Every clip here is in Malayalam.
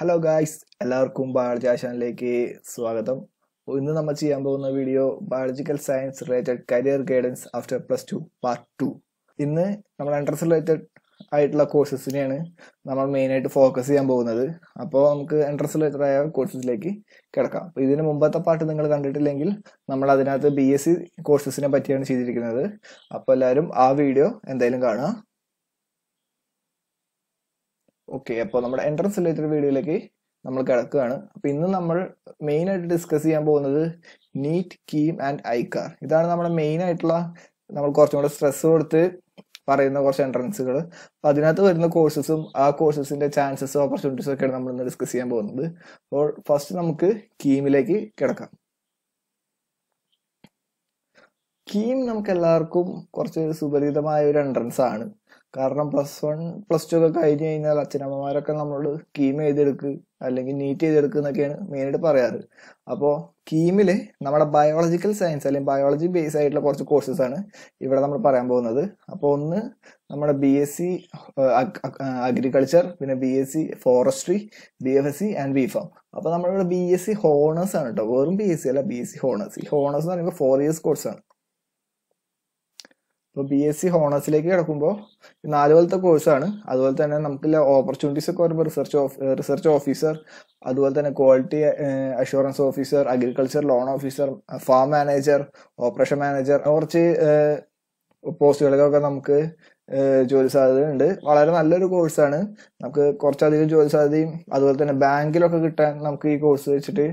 ഹലോ ഗായ്സ് എല്ലാവർക്കും ബയോളജി ചാനലിലേക്ക് സ്വാഗതം ഇന്ന് നമ്മൾ ചെയ്യാൻ പോകുന്ന video biological science related career guidance after plus two part two ഇന്ന് നമ്മൾ എൻട്രൻസ് റിലേറ്റഡ് ആയിട്ടുള്ള കോഴ്സസിനെയാണ് നമ്മൾ മെയിനായിട്ട് ഫോക്കസ് ചെയ്യാൻ പോകുന്നത് അപ്പോൾ നമുക്ക് എൻട്രൻസ് റിലേറ്റഡ് ആയ കോഴ്സസിലേക്ക് കിടക്കാം അപ്പോൾ ഇതിന് മുമ്പത്തെ പാട്ട് നിങ്ങൾ കണ്ടിട്ടില്ലെങ്കിൽ നമ്മൾ അതിനകത്ത് ബി എസ് സി കോഴ്സസിനെ പറ്റിയാണ് ചെയ്തിരിക്കുന്നത് അപ്പോൾ എല്ലാവരും ആ വീഡിയോ എന്തായാലും കാണുക ഓക്കെ അപ്പോൾ നമ്മുടെ എൻട്രൻസ് റിലേറ്റഡ് വീഡിയോയിലേക്ക് നമ്മൾ കിടക്കുകയാണ് അപ്പോൾ ഇന്ന് നമ്മൾ മെയിൻ ആയിട്ട് ഡിസ്കസ് ചെയ്യാൻ പോകുന്നത് നീറ്റ് കീം ആൻഡ് ഐക്കാർ ഇതാണ് നമ്മുടെ മെയിൻ ആയിട്ടുള്ള നമ്മൾ കുറച്ചും കൂടെ സ്ട്രെസ് കൊടുത്ത് പറയുന്ന കുറച്ച് എൻട്രൻസുകൾ അപ്പൊ അതിനകത്ത് വരുന്ന കോഴ്സസും ആ കോഴ്സസിന്റെ ചാൻസസും ഓപ്പർച്യൂണിറ്റീസും ഒക്കെയാണ് നമ്മൾ ഇന്ന് ഡിസ്കസ് ചെയ്യാൻ പോകുന്നത് അപ്പോൾ ഫസ്റ്റ് നമുക്ക് കീമിലേക്ക് കിടക്കാം കീം നമുക്ക് എല്ലാവർക്കും കുറച്ച് സുപരിചിതമായ ഒരു എൻട്രൻസ് ആണ് കാരണം പ്ലസ് വൺ പ്ലസ് ടു ഒക്കെ കഴിഞ്ഞു കഴിഞ്ഞാൽ അച്ഛനമ്മമാരൊക്കെ നമ്മളോട് കീം എഴുതിയെടുക്ക് അല്ലെങ്കിൽ നീറ്റ് ചെയ്തെടുക്കുക എന്നൊക്കെയാണ് മെയിനായിട്ട് പറയാറ് അപ്പോൾ കീമിൽ നമ്മുടെ ബയോളജിക്കൽ സയൻസ് അല്ലെങ്കിൽ ബയോളജി ബേസ് ആയിട്ടുള്ള കുറച്ച് കോഴ്സസ് ആണ് ഇവിടെ നമ്മൾ പറയാൻ പോകുന്നത് അപ്പോൾ ഒന്ന് നമ്മുടെ ബി എസ് സി അഗ്രികൾച്ചർ പിന്നെ B S C forestry B F S C and B pharm അപ്പോൾ നമ്മളിവിടെ ബി എസ് സി ഹോണേഴ്സ് ആണ് കേട്ടോ വെറും ബി എസ് സി അല്ല ബി എസ് സി ഹോണേഴ്സ് ഈ ഹോണേഴ്സ് എന്ന് പറയുമ്പോൾ ഫോർ ഇയേഴ്സ് കോഴ്സാണ് ഇപ്പോൾ ബി എസ് സി ഹോണേഴ്സിലേക്ക് കിടക്കുമ്പോൾ നാല് പോലത്തെ കോഴ്സാണ് അതുപോലെ തന്നെ നമുക്ക് ഓപ്പർച്യൂണിറ്റീസ് ഒക്കെ വരുമ്പോൾ റിസർച്ച് റിസർച്ച് ഓഫീസർ അതുപോലെ തന്നെ quality assurance officer agriculture loan officer farm manager operation manager കുറച്ച് പോസ്റ്റുകളിലൊക്കെ നമുക്ക് ജോലി സാധ്യത ഉണ്ട് വളരെ നല്ലൊരു കോഴ്സാണ് നമുക്ക് കുറച്ചധികം ജോലി സാധ്യതയും അതുപോലെ തന്നെ ബാങ്കിലൊക്കെ കിട്ടാൻ നമുക്ക് ഈ കോഴ്സ് വെച്ചിട്ട്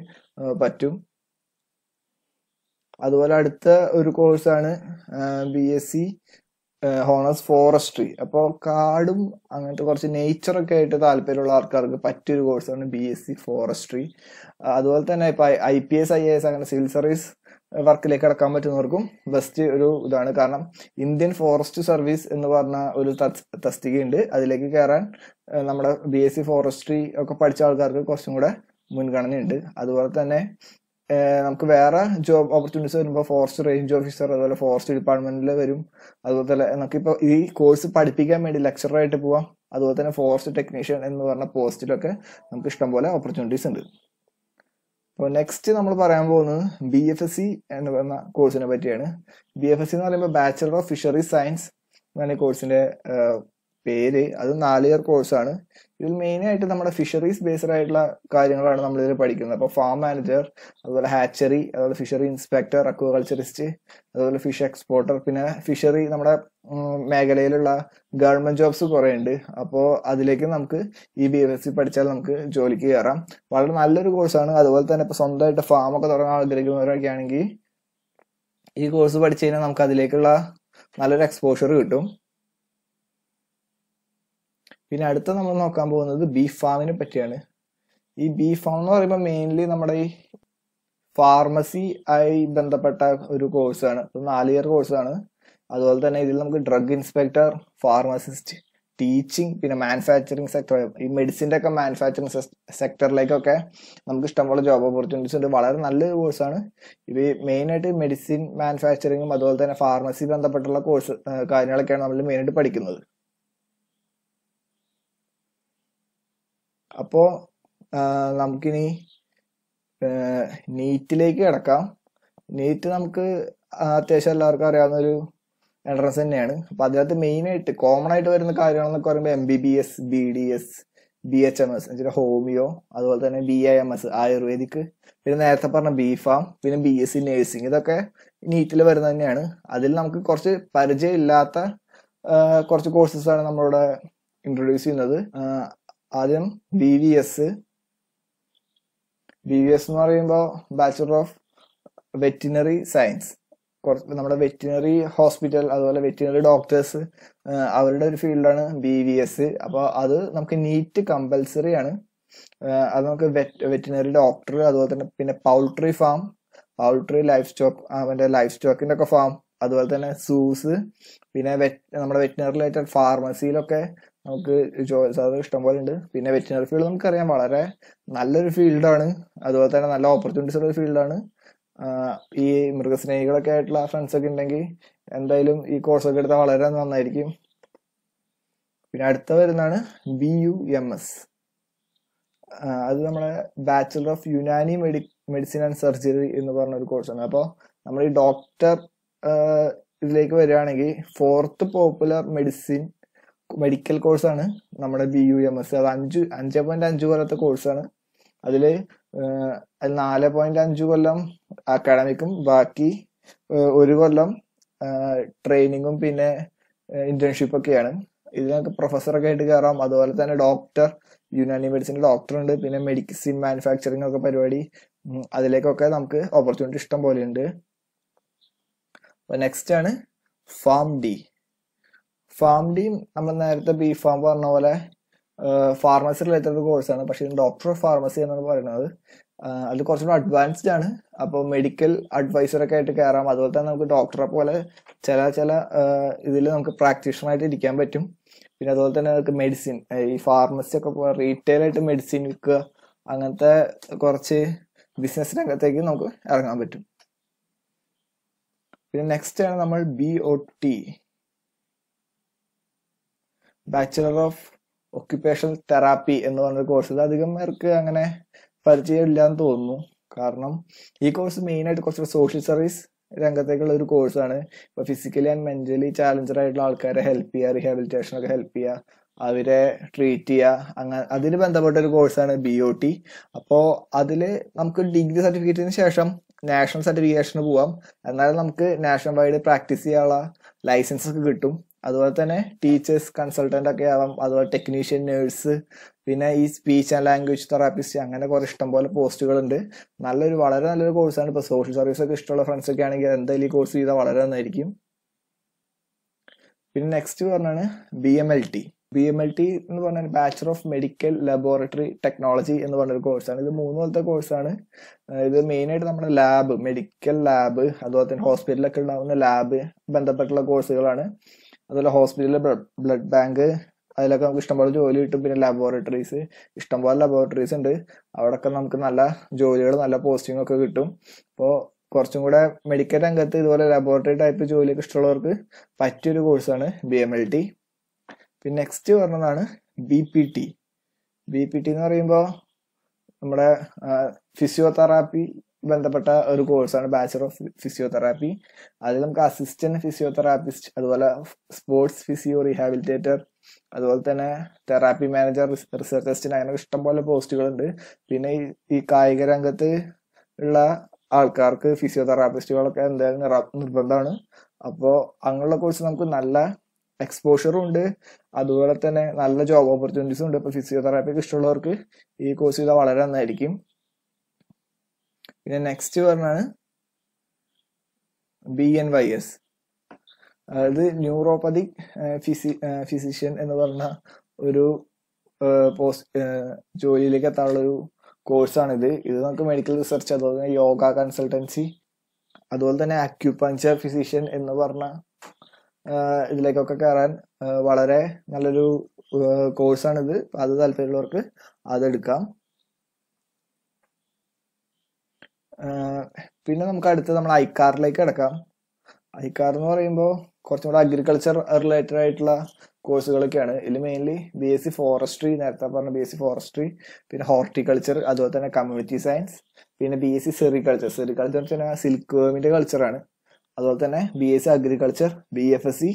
പറ്റും അതുപോലെ അടുത്ത ഒരു കോഴ്സാണ് B S C honours forestry അപ്പോൾ കാടും അങ്ങനത്തെ കുറച്ച് നേച്ചറൊക്കെ ആയിട്ട് താല്പര്യമുള്ള ആൾക്കാർക്ക് പറ്റിയൊരു കോഴ്സാണ് ബി എസ് സി ഫോറസ്ട്രി അതുപോലെ തന്നെ ഇപ്പൊ I P S I A S അങ്ങനെ സിവിൽ സർവീസ് വർക്കിലേക്ക് കടക്കാൻ പറ്റുന്നവർക്കും ബെസ്റ്റ് ഒരു ഇതാണ് കാരണം ഇന്ത്യൻ ഫോറസ്റ്റ് സർവീസ് എന്ന് പറഞ്ഞ ഒരു തസ്തികയുണ്ട് അതിലേക്ക് കയറാൻ നമ്മുടെ ബി എസ് സി ഫോറസ്ട്രി ഒക്കെ പഠിച്ച ആൾക്കാർക്ക് കുറച്ചും കൂടെ മുൻഗണനയുണ്ട് അതുപോലെ തന്നെ നമുക്ക് വേറെ ജോബ് ഓപ്പർച്യൂണിറ്റീസ് വരുമ്പോൾ ഫോറസ്റ്റ് റേഞ്ച് ഓഫീസർ അതുപോലെ ഫോറസ്റ്റ് ഡിപ്പാർട്ട്മെന്റിൽ വരും അതുപോലെ തന്നെ നമുക്കിപ്പോൾ ഈ കോഴ്സ് പഠിപ്പിക്കാൻ വേണ്ടി ലെക്ചറായിട്ട് പോവാം അതുപോലെ തന്നെ ഫോറസ്റ്റ് ടെക്നീഷ്യൻ എന്ന് പറഞ്ഞ പോസ്റ്റിലൊക്കെ നമുക്ക് ഇഷ്ടംപോലെ ഓപ്പർച്യൂണിറ്റീസ് ഉണ്ട് അപ്പോൾ നെക്സ്റ്റ് നമ്മൾ പറയാൻ പോകുന്നത് ബി എഫ് എസ് സി എന്ന് പറയുന്ന കോഴ്സിനെ പറ്റിയാണ് ബി എഫ് എസ് സി എന്ന് പറയുമ്പോൾ ബാച്ചലർ ഓഫ് ഫിഷറീസ് സയൻസ് എന്നാണ് ഈ കോഴ്സിന്റെ പേര് അത് നാല് ഇയർ കോഴ്സാണ് ഇതിൽ ആയിട്ട് നമ്മുടെ ഫിഷറീസ് ബേസ്ഡ് ആയിട്ടുള്ള കാര്യങ്ങളാണ് നമ്മൾ ഇതിൽ പഠിക്കുന്നത് അപ്പോൾ ഫാം മാനേജർ അതുപോലെ ഹാച്ചറി അതുപോലെ ഫിഷറി ഇൻസ്പെക്ടർ അക്വാകൾച്ചറിസ്റ്റ് അതുപോലെ ഫിഷ് എക്സ്പോർട്ടർ പിന്നെ ഫിഷറി നമ്മുടെ മേഖലയിലുള്ള ഗവൺമെന്റ് ജോബ്സ് കുറെ ഉണ്ട് അപ്പോൾ അതിലേക്ക് നമുക്ക് ഈ ബി എസ് സി പഠിച്ചാൽ നമുക്ക് ജോലിക്ക് കയറാം വളരെ നല്ലൊരു കോഴ്സാണ് അതുപോലെ തന്നെ ഇപ്പോൾ സ്വന്തമായിട്ട് ഫാമൊക്കെ തുടങ്ങാൻ ആഗ്രഹിക്കുന്നവരൊക്കെ ആണെങ്കിൽ ഈ കോഴ്സ് പഠിച്ചു കഴിഞ്ഞാൽ നമുക്ക് അതിലേക്കുള്ള നല്ലൊരു എക്സ്പോഷർ കിട്ടും പിന്നെ അടുത്ത നമ്മൾ നോക്കാൻ പോകുന്നത് ബീഫ് ഫാമിനെ പറ്റിയാണ് ഈ ബീഫ് ഫാം എന്ന് പറയുമ്പോൾ മെയിൻലി നമ്മുടെ ഈ ഫാർമസി ആയി ബന്ധപ്പെട്ട ഒരു കോഴ്സാണ് നാല് ഇയർ കോഴ്സാണ് അതുപോലെ തന്നെ ഇതിൽ നമുക്ക് ഡ്രഗ് ഇൻസ്പെക്ടർ ഫാർമസിസ്റ്റ് ടീച്ചിങ് പിന്നെ മാനുഫാക്ചറിങ് സെക്ടർ ഈ മെഡിസിൻ്റെ ഒക്കെ മാനുഫാക്ചറിങ് സെക്ടറിലേക്കൊക്കെ നമുക്ക് ഇഷ്ടംപോലെ ജോബ് ഓപ്പർച്യൂണിറ്റീസ് ഉണ്ട് വളരെ നല്ലൊരു കോഴ്സാണ് ഇവ മെയിനായിട്ട് മെഡിസിൻ മാനുഫാക്ചറിങ്ങും അതുപോലെ തന്നെ ഫാർമസി ബന്ധപ്പെട്ടുള്ള കോഴ്സ് കാര്യങ്ങളൊക്കെയാണ് നമ്മൾ മെയിനായിട്ട് പഠിക്കുന്നത് അപ്പോൾ നമുക്കിനി നീറ്റിലേക്ക് കിടക്കാം നീറ്റ് നമുക്ക് അത്യാവശ്യം എല്ലാവർക്കും അറിയാവുന്ന ഒരു എൻട്രൻസ് തന്നെയാണ് അപ്പൊ അതിനകത്ത് മെയിൻ ആയിട്ട് കോമൺ ആയിട്ട് വരുന്ന കാര്യങ്ങളെന്നൊക്കെ പറയുമ്പോൾ M B B S B D S B H M S എന്നുവെച്ചാൽ ഹോമിയോ അതുപോലെ തന്നെ B I M S ayurvedic പിന്നെ നേരത്തെ പറഞ്ഞ ബി ഫാം പിന്നെ ബി എസ് സി നേഴ്സിംഗ് ഇതൊക്കെ നീറ്റിൽ വരുന്നത് തന്നെയാണ് അതിൽ നമുക്ക് കുറച്ച് പരിചയമില്ലാത്ത കുറച്ച് കോഴ്സസ് ആണ് നമ്മളിവിടെ ഇൻട്രൊഡ്യൂസ് ചെയ്യുന്നത് ആദ്യം B V S B V S എന്ന് പറയുമ്പോൾ ബാച്ചുലർ ഓഫ് വെറ്റിനറി സയൻസ് കുറച്ച് നമ്മുടെ വെറ്റിനറി ഹോസ്പിറ്റൽ അതുപോലെ വെറ്റിനറി ഡോക്ടേഴ്സ് അവരുടെ ഒരു ഫീൽഡാണ് ബി വി എസ് അപ്പോൾ അത് നമുക്ക് നീറ്റ് കമ്പൽസറി ആണ് അത് നമുക്ക് വെറ്റിനറി ഡോക്ടർ അതുപോലെ തന്നെ പിന്നെ poultry farm poultry livestock അവൻ്റെ ലൈഫ് സ്റ്റോക്കിൻ്റെ ഒക്കെ ഫാം അതുപോലെ തന്നെ സൂസ് പിന്നെ വെറ്റ് നമ്മുടെ വെറ്റിനറി റിലേറ്റഡ് ഫാർമസിയിലൊക്കെ നമുക്ക് ഇഷ്ടം ഇഷ്ടംപോലെ ഉണ്ട് പിന്നെ വെറ്റിനറി ഫീൽഡ് നമുക്കറിയാം വളരെ നല്ലൊരു ഫീൽഡാണ് അതുപോലെ തന്നെ നല്ല ഓപ്പർച്യൂണിറ്റീസ് ഉള്ള ഫീൽഡാണ് ഈ മൃഗസ്നേഹികളൊക്കെ ആയിട്ടുള്ള ഫ്രണ്ട്സ് ഒക്കെ ഉണ്ടെങ്കിൽ എന്തായാലും ഈ കോഴ്സ് ഒക്കെ എടുത്താൽ വളരെ നന്നായിരിക്കും പിന്നെ അടുത്ത വരുന്നതാണ് ബി യു എം എസ് അത് നമ്മുടെ ബാച്ചിലർ ഓഫ് യുനാനി മെഡി മെഡിസിൻ ആൻഡ് സർജറി എന്ന് പറഞ്ഞ ഒരു കോഴ്സാണ് അപ്പോൾ നമ്മൾ ഈ ഡോക്ടർ ഇതിലേക്ക് വരികയാണെങ്കിൽ ഫോർത്ത് പോപ്പുലർ മെഡിസിൻ മെഡിക്കൽ കോഴ്സാണ് നമ്മുടെ ബി യു എം എസ് അത് അഞ്ച് അഞ്ച് പോയിന്റ് അഞ്ച് കൊല്ലത്തെ കോഴ്സാണ് അതിൽ നാല് പോയിന്റ് അഞ്ച് കൊല്ലം അക്കാഡമിക്കും ബാക്കി ഒരു കൊല്ലം ട്രെയിനിങ്ങും പിന്നെ ഇന്റേൺഷിപ്പ് ഒക്കെയാണ് ഇതിനൊക്കെ പ്രൊഫസറൊക്കെ ആയിട്ട് കയറാം അതുപോലെ തന്നെ ഡോക്ടർ യുനാനി മെഡിസിൻ്റെ ഡോക്ടർ ഉണ്ട് പിന്നെ മെഡിസിൻ മാനുഫാക്ചറിംഗ് ഒക്കെ പരിപാടി അതിലേക്കൊക്കെ നമുക്ക് ഓപ്പർച്യൂണിറ്റി ഇഷ്ടം പോലെ പോലെയുണ്ട് നെക്സ്റ്റ് ആണ് ഫാം ഡി ഫാം ഡീം നമ്മൾ നേരത്തെ ബി ഫാം പറഞ്ഞ പോലെ ഫാർമസി റിലേറ്റഡ് കോഴ്സാണ് പക്ഷേ ഇത് ഡോക്ടർ ഓഫ് ഫാർമസി എന്നാണ് പറയുന്നത് അത് കുറച്ചുകൂടി അഡ്വാൻസ്ഡ് ആണ് അപ്പോൾ മെഡിക്കൽ അഡ്വൈസറൊക്കെ ആയിട്ട് കയറാം അതുപോലെ തന്നെ നമുക്ക് ഡോക്ടറെ പോലെ ചില ചില ഇതിൽ നമുക്ക് പ്രാക്ടീഷണറായിട്ട് ഇരിക്കാൻ പറ്റും പിന്നെ അതുപോലെ തന്നെ നമുക്ക് മെഡിസിൻ ഈ ഫാർമസി ഒക്കെ റീറ്റെയിൽ ആയിട്ട് മെഡിസിൻ വിൽക്കുക അങ്ങനത്തെ കുറച്ച് ബിസിനസ് രംഗത്തേക്ക് നമുക്ക് ഇറങ്ങാൻ പറ്റും പിന്നെ നെക്സ്റ്റ് ആണ് നമ്മൾ B O T bachelor of occupational therapy എന്ന് പറഞ്ഞൊരു കോഴ്സ് ഇത് അധികം പേർക്ക് അങ്ങനെ പരിചയമില്ല എന്ന് തോന്നുന്നു കാരണം ഈ കോഴ്സ് മെയിനായിട്ട് കുറച്ച് സോഷ്യൽ സർവീസ് രംഗത്തേക്കുള്ള ഒരു കോഴ്സാണ് ഇപ്പൊ ഫിസിക്കലി ആൻഡ് മെന്റലി ചാലഞ്ചർ ആയിട്ടുള്ള ആൾക്കാരെ ഹെൽപ്പ് ചെയ്യുക റീഹാബിലിറ്റേഷൻ ഒക്കെ ഹെൽപ്പ് ചെയ്യുക അവരെ ട്രീറ്റ് ചെയ്യുക അങ്ങനെ അതിന് ബന്ധപ്പെട്ട ഒരു കോഴ്സാണ് ബി ഒ ടി അപ്പോ അതില് നമുക്ക് ഡിഗ്രി സർട്ടിഫിക്കറ്റിന് ശേഷം നാഷണൽ സർട്ടിഫിക്കേഷന് പോവാം എന്നാലും നമുക്ക് നാഷണൽ വൈഡ് പ്രാക്ടീസ് ചെയ്യാനുള്ള ലൈസൻസ് ഒക്കെ കിട്ടും അതുപോലെ തന്നെ ടീച്ചേഴ്സ് കൺസൾട്ടൻ്റ് ഒക്കെ ആവാം അതുപോലെ ടെക്നീഷ്യൻ നേഴ്സ് പിന്നെ ഈ സ്പീച്ച് ആൻഡ് ലാംഗ്വേജ് തെറാപ്പിസ്റ്റ് അങ്ങനെ കുറേ ഇഷ്ടംപോലെ പോസ്റ്റുകളുണ്ട് നല്ലൊരു വളരെ നല്ലൊരു കോഴ്സാണ് ഇപ്പോൾ സോഷ്യൽ സർവീസ് ഒക്കെ ഇഷ്ടമുള്ള ഫ്രണ്ട്സ് ഒക്കെ ആണെങ്കിൽ എന്തായാലും ഈ കോഴ്സ് ചെയ്താൽ വളരെ നന്നായിരിക്കും പിന്നെ നെക്സ്റ്റ് പറഞ്ഞാണ് B M L T B M L T എന്ന് പറഞ്ഞാൽ bachelor of medical laboratory technology എന്ന് പറഞ്ഞൊരു കോഴ്സാണ് ഇത് മൂന്ന് പോലത്തെ കോഴ്സാണ് ഇത് മെയിനായിട്ട് നമ്മുടെ ലാബ് മെഡിക്കൽ ലാബ് അതുപോലെ തന്നെ ഹോസ്പിറ്റലൊക്കെ ഉണ്ടാകുന്ന ലാബ് ബന്ധപ്പെട്ടുള്ള കോഴ്സുകളാണ് അതുപോലെ ഹോസ്പിറ്റലിലെ ബ്ലഡ് ബാങ്ക് അതിലൊക്കെ നമുക്ക് ഇഷ്ടംപോലെ ജോലി കിട്ടും പിന്നെ ലബോറട്ടറീസ് ഇഷ്ടംപോലെ ലബോറട്ടറീസ് ഉണ്ട് അവിടെയൊക്കെ നമുക്ക് നല്ല ജോലികൾ നല്ല പോസ്റ്റിംഗ് ഒക്കെ കിട്ടും അപ്പോൾ കുറച്ചും കൂടെ മെഡിക്കൽ രംഗത്ത് ഇതുപോലെ ലബോറട്ടറി ടൈപ്പ് ജോലിയൊക്കെ ഇഷ്ടമുള്ളവർക്ക് പറ്റിയൊരു കോഴ്സാണ് ബി എം എൽ ടി പിന്നെ നെക്സ്റ്റ് പറഞ്ഞതാണ് B P T B P T എന്ന് പറയുമ്പോൾ നമ്മുടെ ഫിസിയോതെറാപ്പി ബന്ധപ്പെട്ട ഒരു കോഴ്സാണ് ബാച്ചുലർ ഓഫ് ഫിസിയോതെറാപ്പി അതിൽ നമുക്ക് അസിസ്റ്റന്റ് ഫിസിയോതെറാപ്പിസ്റ്റ് അതുപോലെ സ്പോർട്സ് ഫിസിയോ റീഹാബിലിറ്റേറ്റർ അതുപോലെ തന്നെ തെറാപ്പി മാനേജർ റിസർച്ച് അങ്ങനെ അങ്ങനെ ഇഷ്ടംപോലെ പോസ്റ്റുകളുണ്ട് പിന്നെ ഈ കായിക രംഗത്ത് ഉള്ള ആൾക്കാർക്ക് ഫിസിയോതെറാപ്പിസ്റ്റുകളൊക്കെ എന്തായാലും നിർബന്ധമാണ് അപ്പോൾ അങ്ങനെയുള്ള കോഴ്സ് നമുക്ക് നല്ല എക്സ്പോഷറും ഉണ്ട് അതുപോലെ തന്നെ നല്ല ജോബ് ഓപ്പർച്യൂണിറ്റീസും ഉണ്ട് ഇപ്പോൾ ഫിസിയോതെറാപ്പിക്ക് ഇഷ്ടമുള്ളവർക്ക് ഈ കോഴ്സ് ചെയ്താൽ വളരെ നന്നായിരിക്കും പിന്നെ നെക്സ്റ്റ് പറഞ്ഞാണ് ബി എൻ വൈ എസ് അതായത് ന്യൂറോപ്പതിക് ഫിസി ഫിസിഷ്യൻ എന്ന് പറഞ്ഞ ഒരു പോസ്റ്റ് ജോലിയിലേക്ക് എത്താനുള്ള ഒരു കോഴ്സാണിത് ഇത് നമുക്ക് മെഡിക്കൽ റിസർച്ച് അതുപോലെ തന്നെ യോഗ കൺസൾട്ടൻസി അതുപോലെ തന്നെ അക്യുപഞ്ചർ ഫിസിഷ്യൻ എന്ന് പറഞ്ഞ ഇതിലേക്കൊക്കെ കയറാൻ വളരെ നല്ലൊരു കോഴ്സാണിത് അത് താല്പര്യമുള്ളവർക്ക് അതെടുക്കാം പിന്നെ നമുക്ക് അടുത്ത് നമ്മൾ ഐക്കാറിലേക്ക് കിടക്കാം ഐക്കാർ എന്ന് പറയുമ്പോൾ കുറച്ചും കൂടെ അഗ്രികൾച്ചർ റിലേറ്റഡ് ആയിട്ടുള്ള കോഴ്സുകളൊക്കെയാണ് ഇതിൽ mainly B S C forestry നേരത്തെ പറഞ്ഞ ബി എസ് സി ഫോറസ്ട്രി പിന്നെ ഹോർട്ടിക്കൾച്ചർ അതുപോലെ തന്നെ കമ്മ്യൂണിറ്റി സയൻസ് പിന്നെ B S C sericulture sericulture വെച്ചാൽ സിൽക്ക് വേമിൻ്റെ കൾച്ചറാണ് അതുപോലെ തന്നെ B S C agriculture B F S C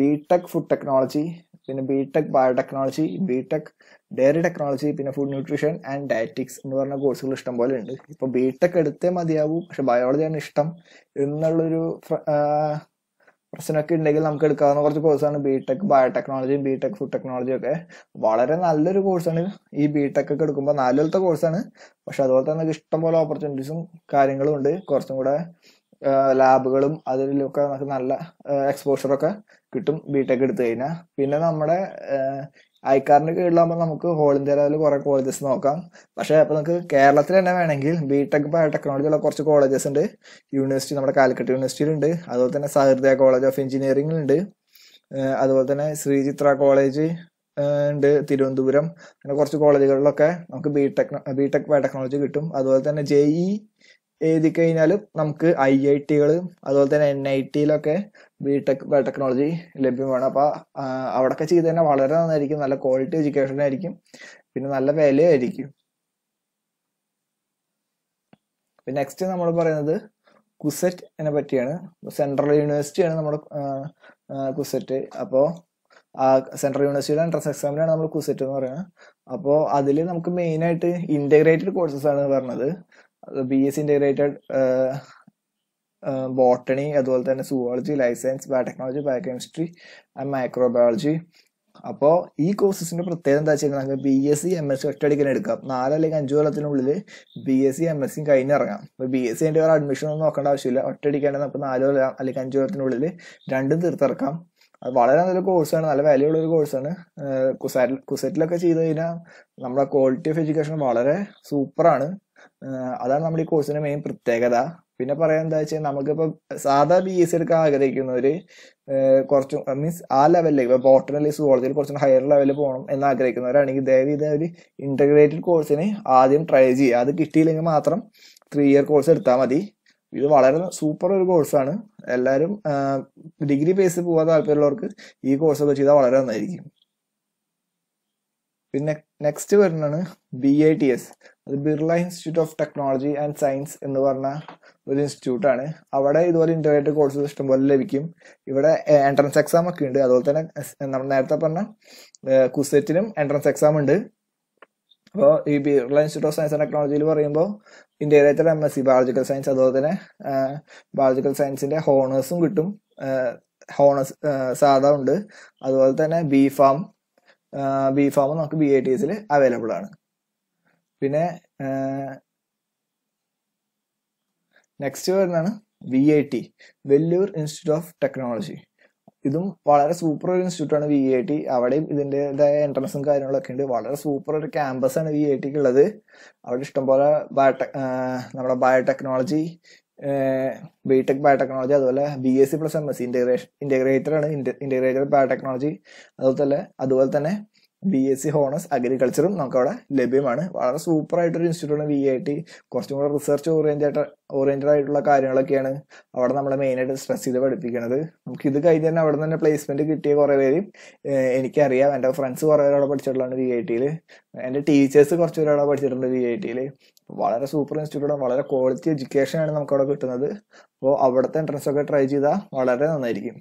B tech food technology പിന്നെ B tech biotechnology B tech dairy technology പിന്നെ ഫുഡ് ന്യൂട്രീഷൻ ആൻഡ് ഡയറ്റിക്സ് എന്ന് പറഞ്ഞ കോഴ്സുകൾ ഇഷ്ടം പോലെ ഉണ്ട് ഇപ്പോൾ ബിടെക് എടുത്തേ മതിയാവും പക്ഷെ ബയോളജിയാണ് ഇഷ്ടം എന്നുള്ളൊരു പ്രശ്നമൊക്കെ ഉണ്ടെങ്കിൽ നമുക്ക് എടുക്കാവുന്ന കുറച്ച് കോഴ്സാണ് ബിടെക് ബയോടെക്നോളജിയും ബിടെക് ഫുഡ് ടെക്നോളജിയും ഒക്കെ വളരെ നല്ലൊരു കോഴ്സാണ് ഈ ബിടെക് ഒക്കെ എടുക്കുമ്പോൾ നാലുപോലത്തെ കോഴ്സാണ് പക്ഷെ അതുപോലെ തന്നെ ഇഷ്ടം പോലെ ഓപ്പർച്യൂണിറ്റീസും കാര്യങ്ങളും ഉണ്ട് കുറച്ചും കൂടെ ലാബുകളും അതിലൊക്കെ നമുക്ക് നല്ല എക്സ്പോഷറൊക്കെ കിട്ടും ബിടെക് എടുത്തു കഴിഞ്ഞാൽ പിന്നെ നമ്മുടെ ഐക്കാറിന്റെ കീഴിലാകുമ്പോൾ നമുക്ക് ഹോൾ ഇന്ത്യ കുറെ കോളേജസ് നോക്കാം പക്ഷേ അപ്പോൾ നമുക്ക് കേരളത്തിൽ തന്നെ വേണമെങ്കിൽ ബിടെക് ടെക് ബയോടെക്നോളജി ഉള്ള കുറച്ച് കോളേജസ് ഉണ്ട് യൂണിവേഴ്സിറ്റി നമ്മുടെ കാലിക്കറ്റ് യൂണിവേഴ്സിറ്റിയിലുണ്ട് അതുപോലെ തന്നെ സഹൃദയ കോളേജ് ഓഫ് എഞ്ചിനീയറിംഗിലുണ്ട് അതുപോലെ തന്നെ ശ്രീചിത്ര കോളേജ് ഉണ്ട് തിരുവനന്തപുരം അങ്ങനെ കുറച്ച് കോളേജുകളിലൊക്കെ നമുക്ക് B B tech B tech biotechnology കിട്ടും അതുപോലെ തന്നെ ജെഇ e എഴുതി കഴിഞ്ഞാലും നമുക്ക് ഐ ഐ ടികൾ അതുപോലെ തന്നെ എൻ ഐ ടിയിലൊക്കെ ബിടെക് ബയോടെക്നോളജി ലഭ്യമാണ് അപ്പോൾ അവിടെയൊക്കെ ചെയ്ത് തന്നെ വളരെ നന്നായിരിക്കും നല്ല ക്വാളിറ്റി എഡ്യൂക്കേഷൻ ആയിരിക്കും പിന്നെ നല്ല വിലയായിരിക്കും പിന്നെ നെക്സ്റ്റ് നമ്മൾ പറയുന്നത് കുസെറ്റ് എന്നെ e പറ്റിയാണ് സെൻട്രൽ യൂണിവേഴ്സിറ്റിയാണ് നമ്മുടെ കുസെറ്റ് അപ്പോൾ ആ സെൻട്രൽ യൂണിവേഴ്സിറ്റിയുടെ എൻട്രൻസ് എക്സാമിനാണ് നമ്മൾ കുസെറ്റ് എന്ന് പറയുന്നത് അപ്പോൾ അതിൽ നമുക്ക് മെയിനായിട്ട് ഇൻറ്റഗ്രേറ്റഡ് കോഴ്സസ് ആണ് പറഞ്ഞത് ബി എസ് ഇൻറ്റഗ്രേറ്റഡ് ബോട്ടണി അതുപോലെ തന്നെ zoology license biotechnology biochemistry and microbiology അപ്പോൾ ഈ കോഴ്സസിൻ്റെ പ്രത്യേകത എന്താ വെച്ചാൽ നമുക്ക് B S C M S C അടിക്കാൻ എടുക്കാം നാല് അല്ലെങ്കിൽ അഞ്ച് കൊല്ലത്തിനുള്ളിൽ B S C M S C കഴിഞ്ഞിറങ്ങാം അപ്പോൾ ബി എസ് സി എൻ്റെ വേറെ അഡ്മിഷൻ ഒന്നും നോക്കേണ്ട ആവശ്യമില്ല ഒറ്റയടിക്കാണ്ട് നമുക്ക് നാല് കൊല്ലം അല്ലെങ്കിൽ അഞ്ച് കൊല്ലത്തിനുള്ളിൽ രണ്ടും തീർത്തിറക്കാം അത് വളരെ നല്ലൊരു കോഴ്സാണ് നല്ല വാല്യൂ ഉള്ളൊരു കോഴ്സാണ് കുസാറ്റിൽ കുസറ്റിലൊക്കെ ചെയ്ത് കഴിഞ്ഞാൽ നമ്മുടെ ക്വാളിറ്റി ഓഫ് എഡ്യൂക്കേഷൻ വളരെ സൂപ്പറാണ് അതാണ് നമ്മുടെ ഈ കോഴ്സിൻ്റെ മെയിൻ പ്രത്യേകത പിന്നെ പറയാൻ എന്താ വെച്ചാൽ നമുക്കിപ്പോൾ സാധാ ബി എസ് സി എടുക്കാൻ ആഗ്രഹിക്കുന്നവര് കുറച്ചും മീൻസ് ആ ലെവലിലേക്ക് ഇപ്പോൾ ബോട്ടൺ അല്ലെങ്കിൽ സുവോളജിയിൽ കുറച്ചും ഹയർ ലെവലിൽ പോകണം എന്ന് ആഗ്രഹിക്കുന്നവരാണെങ്കിൽ ദയവ് ഇത് ഒരു ഇന്റഗ്രേറ്റഡ് കോഴ്സിന് ആദ്യം ട്രൈ ചെയ്യുക അത് കിട്ടിയില്ലെങ്കിൽ മാത്രം ത്രീ ഇയർ കോഴ്സ് എടുത്താൽ മതി ഇത് വളരെ സൂപ്പർ ഒരു കോഴ്സാണ് എല്ലാവരും ഡിഗ്രി ബേസിൽ പോകാൻ താല്പര്യമുള്ളവർക്ക് ഈ കോഴ്സൊക്കെ ചെയ്താൽ വളരെ നന്നായിരിക്കും പിന്നെ നെക്സ്റ്റ് വരുന്നതാണ് ബി ഐ ടി എസ് അത് Birla institute of technology and science എന്ന് പറഞ്ഞ ഒരു ഇൻസ്റ്റിറ്റ്യൂട്ട് ആണ് അവിടെ ഇതുപോലെ ഇന്റർമീഡിയറ്റ് കോഴ്സുകൾ ഇഷ്ടംപോലെ ലഭിക്കും ഇവിടെ എൻട്രൻസ് എക്സാം ഒക്കെ ഉണ്ട് അതുപോലെ തന്നെ നമ്മൾ നേരത്തെ പറഞ്ഞ കുസെറ്റിനും എൻട്രൻസ് എക്സാം ഉണ്ട് അപ്പോൾ ഈ Birla institute of science and ടെക്നോളജിയിൽ പറയുമ്പോൾ ഇന്ത്യയിലേത്തെ M S C biological science അതുപോലെ തന്നെ ബയോളജിക്കൽ സയൻസിന്റെ ഹോണേഴ്സും കിട്ടും ഹോണേഴ്സ് സാധാ ഉണ്ട് അതുപോലെ തന്നെ ബി ഫാം ബി ഫാമ് നമുക്ക് ബി ഐ ടി എസിൽ അവൈലബിൾ ആണ് പിന്നെ നെക്സ്റ്റ് വരുന്നതാണ് V I T Vellore institute of technology ഇതും വളരെ സൂപ്പർ ഒരു ഇൻസ്റ്റിറ്റ്യൂട്ട് ആണ് വി ഐ ടി അവിടെയും ഇതിൻ്റെതായ എൻട്രൻസും കാര്യങ്ങളൊക്കെ ഉണ്ട് വളരെ സൂപ്പർ ഒരു ആണ് വി ഐ ടിക്ക് ഉള്ളത് അവിടെ ഇഷ്ടംപോലെ ബയോടെക് നമ്മുടെ ബയോടെക്നോളജി ബിടെക് ബയോടെക്നോളജി അതുപോലെ B S C plus M S C integration integrator ആണ് ഇന്റഗ്രേറ്റർ ബയോടെക്നോളജി അതുപോലെ തന്നെ അതുപോലെ തന്നെ ബി എസ് സി ഹോണേഴ്സ് അഗ്രികൾച്ചറും നമുക്ക് അവിടെ ലഭ്യമാണ് വളരെ സൂപ്പർ ആയിട്ടൊരു ഇൻസ്റ്റിറ്റ്യൂട്ടാണ് വി ഐ ടി കുറച്ചും കൂടെ റിസർച്ച് ഓറിയന്റഡ് ഓറിയന്റഡ് ആയിട്ടുള്ള കാര്യങ്ങളൊക്കെയാണ് അവിടെ നമ്മളെ മെയിനായിട്ട് സ്ട്രെസ് ചെയ്ത് പഠിപ്പിക്കുന്നത് നമുക്ക് ഇത് കഴിഞ്ഞ് തന്നെ അവിടെ തന്നെ പ്ലേസ്മെന്റ് കിട്ടിയ കുറേ പേര് എനിക്കറിയാം എൻ്റെ ഫ്രണ്ട്സ് കുറേ അവിടെ പഠിച്ചിട്ടുള്ളതാണ് വി ഐ ടിയിൽ എൻ്റെ ടീച്ചേഴ്സ് കുറച്ച് അവിടെ പഠിച്ചിട്ടുണ്ട് വി ഐ ടിയിൽ വളരെ സൂപ്പർ ഇൻസ്റ്റിറ്റ്യൂട്ടാണ് വളരെ ക്വാളിറ്റി എഡ്യൂക്കേഷൻ ആണ് നമുക്കവിടെ കിട്ടുന്നത് അപ്പോൾ അവിടുത്തെ എൻട്രൻസ് ഒക്കെ ട്രൈ ചെയ്താൽ വളരെ നന്നായിരിക്കും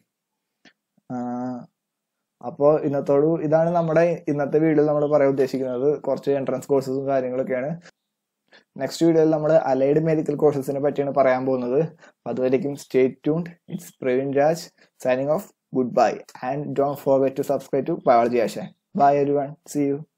അപ്പോൾ ഇന്നത്തോടു ഇതാണ് നമ്മുടെ ഇന്നത്തെ വീഡിയോയിൽ നമ്മൾ പറയാൻ ഉദ്ദേശിക്കുന്നത് കുറച്ച് എൻട്രൻസ് കോഴ്സസും കാര്യങ്ങളൊക്കെയാണ് നെക്സ്റ്റ് വീഡിയോയിൽ നമ്മൾ അലൈഡ് മെഡിക്കൽ കോഴ്സസിനെ പറ്റിയാണ് പറയാൻ പോകുന്നത് അതുവരേക്കും stay tuned it's Praveen Raj signing off goodbye and don't forget to subscribe to biology Asha bye everyone see U